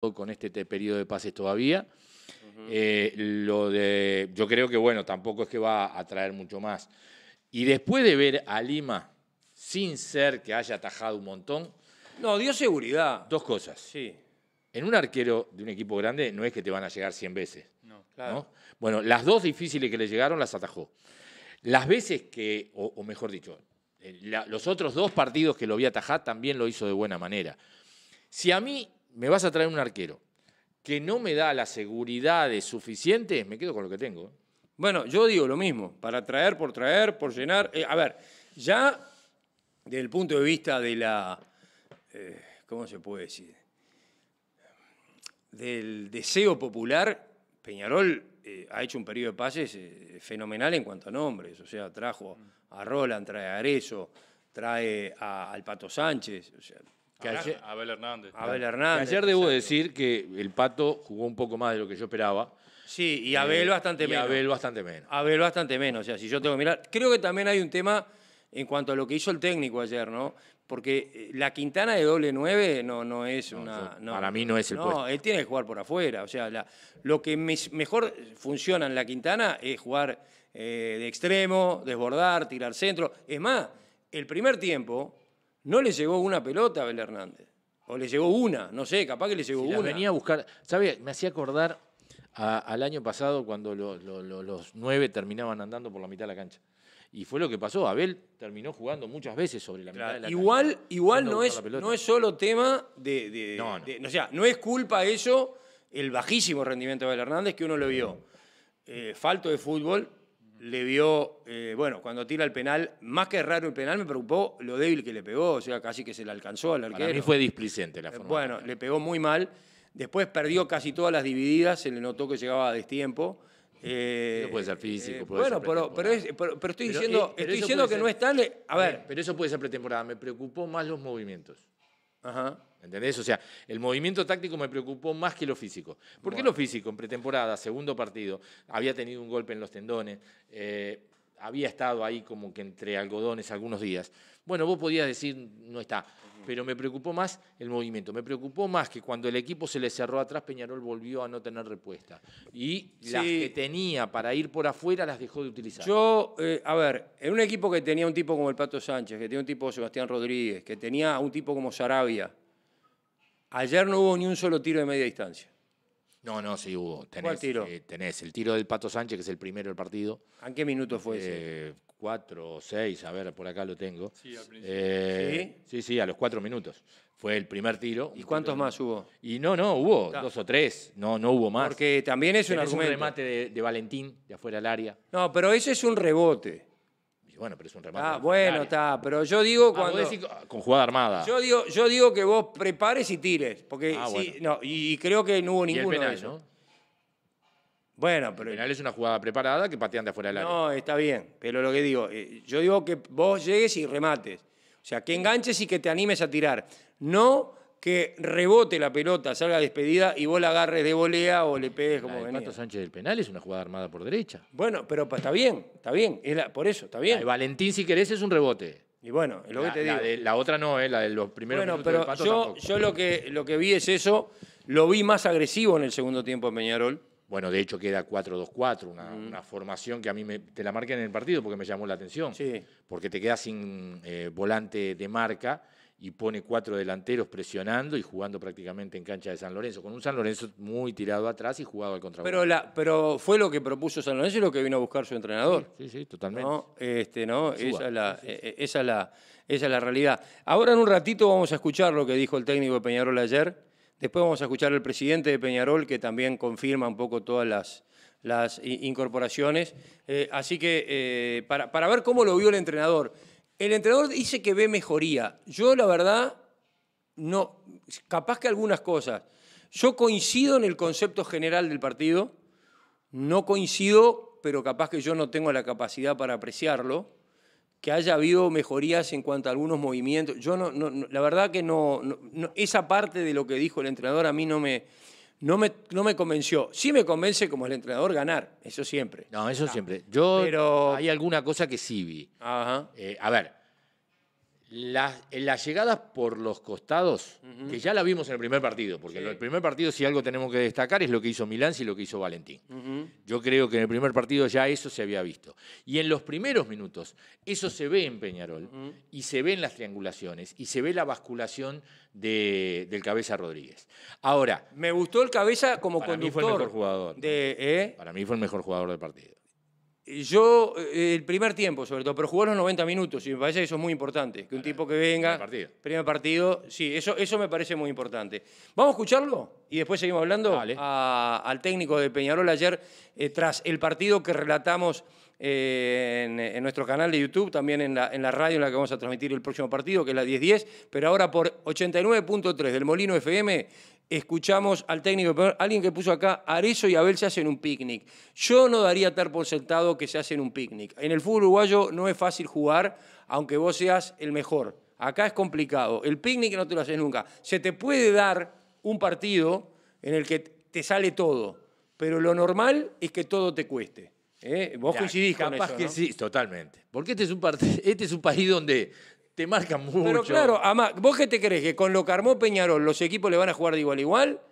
con este, este periodo de pases todavía. Eh, lo de, yo creo que bueno, tampoco es que va a traer mucho más. Y después de ver a Lima, sin ser que haya atajado un montón. No, dio seguridad. Dos cosas. Sí. En un arquero de un equipo grande no es que te van a llegar 100 veces. No, claro. Bueno, las dos difíciles que le llegaron las atajó. Las veces que, o, mejor dicho, eh, los otros dos partidos que lo vi atajar también lo hizo de buena manera. Si a mí me vas a traer un arquero que no me da las seguridades suficientes, me quedo con lo que tengo. ¿eh? Bueno, yo digo lo mismo, para traer, por traer, por llenar. Eh, a ver, ya desde el punto de vista de la, eh, ¿cómo se puede decir? Del deseo popular, Peñarol ha hecho un periodo de pases fenomenal en cuanto a nombres, o sea, trajo a Roland, trae a Arezzo, trae a, al Pato Sánchez, o sea, Abel, Hernández. Hernández. ayer debo decir que el Pato jugó un poco más de lo que yo esperaba. Sí, y Abel eh, bastante menos. Abel bastante menos. Abel bastante menos, o sea, si yo tengo mirar. Creo que también hay un tema en cuanto a lo que hizo el técnico ayer, ¿no? Porque eh, la Quintana de doble 9 no, no es una... para mí no es el No, él tiene que jugar por afuera. O sea, lo que mejor funciona en la Quintana es jugar eh, de extremo, desbordar, tirar centro. Es más, el primer tiempo, no le llegó una pelota a Abel Hernández. O le llegó una, no sé, capaz que le llegó una. Venía a buscar. sabes Me hacía acordar al año pasado cuando los nueve terminaban andando por la mitad de la cancha. Y fue lo que pasó. Abel terminó jugando muchas veces sobre la mitad de la igual, cancha. Igual no es, no es solo tema de. no, o sea, no es culpa eso el bajísimo rendimiento de Abel Hernández que uno lo vio. Eh, falto de fútbol, le vio, eh, bueno, cuando tira el penal, más que raro el penal, me preocupó lo débil que le pegó, o sea, casi que se le alcanzó al arquero. Para fue displicente la eh, forma. Bueno, le pegó muy mal. Después perdió casi todas las divididas, se le notó que llegaba a destiempo. Eh, puede ser físico, eh, puede bueno, pero, pero, estoy diciendo, estoy diciendo que no están. A ver. Pero eso puede ser pretemporada. Me preocupó más los movimientos. ¿Entendés? O sea, el movimiento táctico me preocupó más que lo físico. ¿Por qué lo físico? En pretemporada, segundo partido, había tenido un golpe en los tendones. Eh, había estado ahí como que entre algodones algunos días. Bueno, vos podías decir, no está, pero me preocupó más el movimiento, me preocupó más que cuando el equipo se le cerró atrás, Peñarol volvió a no tener respuesta. Y las que tenía para ir por afuera las dejó de utilizar. Yo, eh, a ver, en un equipo que tenía un tipo como el Pato Sánchez, que tenía un tipo como Sebastián Rodríguez, que tenía un tipo como Sarabia, ayer no hubo ni un solo tiro de media distancia. No, no, sí hubo. Tenés, tiro? Eh, tenés el tiro del Pato Sánchez, que es el primero del partido. ¿A qué minuto fue ese? Eh, cuatro o seis, a ver, por acá lo tengo. Eh, sí, ¿Sí? ¿Sí? a los cuatro minutos. Fue el primer tiro. ¿Y cuántos más hubo? Y no, no, hubo dos o tres. No, no hubo más. Porque también es un argumento. un remate de, de Valentín de afuera del área. No, pero ese es un rebote bueno, pero es un remate. Ah, bueno, está. Pero yo digo ah, cuando. con jugada armada. Yo digo, yo digo que vos prepares y tires. Porque ah, no, y, creo que no hubo ninguno. Y ¿no? Bueno, pero. El penal es una jugada preparada que patean de afuera del área. No, está bien. Pero lo que digo, eh, yo digo que vos llegues y remates. O sea, que enganches y que te animes a tirar. No que rebote la pelota, salga despedida y vos la agarres de volea o le pegues como venía. Pato Sánchez del penal es una jugada armada por derecha. Bueno, pero está bien, está bien, por eso, está bien. Valentín, si querés, es un rebote. Y bueno, lo que te digo. La, otra no, eh, la de los primeros bueno, minutos pero yo, lo que, lo que vi es eso, lo vi más agresivo en el segundo tiempo en Peñarol. Bueno, de hecho queda 4-2-4, una, formación que a mí me, te la marqué en el partido porque me llamó la atención. Sí. Porque te quedas sin eh, volante de marca y pone cuatro delanteros presionando y jugando prácticamente en cancha de San Lorenzo, con un San Lorenzo muy tirado atrás y jugado al contragolpe. Pero, pero fue lo que propuso San Lorenzo y lo que vino a buscar su entrenador. Sí, sí, totalmente. ¿No? Este, ¿no? E, e, esa, es la, Esa, la realidad. Ahora en un ratito vamos a escuchar lo que dijo el técnico de Peñarol ayer, después vamos a escuchar al presidente de Peñarol que también confirma un poco todas las, las incorporaciones. Eh, así que eh, para, para ver cómo lo vio el entrenador. El entrenador dice que ve mejoría. Yo, la verdad, no. Capaz que algunas cosas. Yo coincido en el concepto general del partido. No coincido, pero capaz que yo no tengo la capacidad para apreciarlo. Que haya habido mejorías en cuanto a algunos movimientos. Yo no, no, la verdad que no, esa parte de lo que dijo el entrenador a mí no me, no me, convenció. Sí me convence como el entrenador ganar, eso siempre. No, eso siempre. Yo hay alguna cosa que sí vi. Ajá. Eh, a ver, las, llegadas por los costados, que ya la vimos en el primer partido, porque en el primer partido si algo tenemos que destacar es lo que hizo Milán y lo que hizo Valentín. Yo creo que en el primer partido ya eso se había visto. Y en los primeros minutos, eso se ve en Peñarol, y se ven las triangulaciones, y se ve la basculación del Cabeza Rodríguez. Ahora... Me gustó el Cabeza como para Mí fue el mejor jugador. De, ¿eh? ¿eh? Para mí fue el mejor jugador del partido yo, eh, el primer tiempo sobre todo, pero jugó los 90 minutos y me parece que eso es muy importante, que un tipo que venga, primer partido, primer sí, eso, eso me parece muy importante. Vamos a escucharlo y después seguimos hablando al técnico de Peñarol ayer, eh, tras el partido que relatamos eh, en, nuestro canal de YouTube, también en la, en la, radio en la que vamos a transmitir el próximo partido, que es la 10-10, pero ahora por 89.3 del Molino FM escuchamos al técnico, alguien que puso acá, Arezo y Abel se hacen un picnic. Yo no daría Terpo por sentado que se hacen un picnic. En el fútbol uruguayo no es fácil jugar, aunque vos seas el mejor. Acá es complicado. El picnic no te lo haces nunca. Se te puede dar un partido en el que te sale todo, pero lo normal es que todo te cueste. ¿eh? Vos coincidís con eso, sí, totalmente. Porque este es un este país donde te marcan mucho. Pero claro, ¿vos qué te crees? ¿Que con lo que armó Peñarol los equipos le van a jugar de igual a igual?